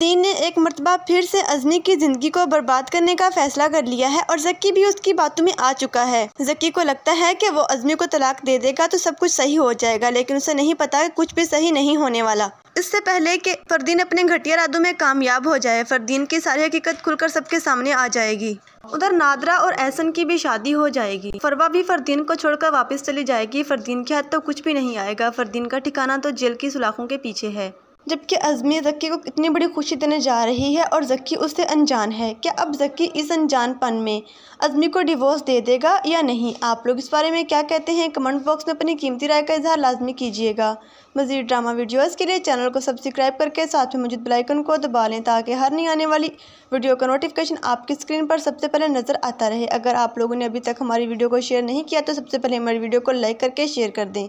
तीन ने एक मरतबा फिर से अजनी की ज़िंदगी को बर्बाद करने का फैसला कर लिया है और जक्की भी उसकी बातों में आ चुका है जक्की को लगता है कि वो अजमी को तलाक दे देगा तो सब कुछ सही हो जाएगा लेकिन उसे नहीं पता कुछ भी सही नहीं होने वाला इससे पहले कि फरदीन अपने घटिया इरादों में कामयाब हो जाए फरदीन की सारी हकीकत खुलकर सबके सामने आ जाएगी उधर नादरा और एहसन की भी शादी हो जाएगी फरवा भी फरदीन को छोड़कर वापस चली जाएगी फरदीन के हाथ तो कुछ भी नहीं आएगा फरदीन का ठिकाना तो जेल की सुलाखों के पीछे है जबकि अजमी जक्की को इतनी बड़ी खुशी देने जा रही है और जक्की उससे अनजान है क्या अब जक्की इस अनजानपन में अजमी को डिवोर्स दे देगा या नहीं आप लोग इस बारे में क्या कहते हैं कमेंट बॉक्स में अपनी कीमती राय का इजहार लाजमी कीजिएगा मजीद ड्रामा वीडियोज़ के लिए चैनल को सब्सक्राइब करके साथ में मौजूद बेलाइकन को दबा लें ताकि हर नहीं आने वाली वीडियो का नोटिफिकेशन आपकी स्क्रीन पर सबसे पहले नज़र आता रहे अगर आप लोगों ने अभी तक हमारी वीडियो को शेयर नहीं किया तो सबसे पहले हमारी वीडियो को लाइक करके शेयर कर दें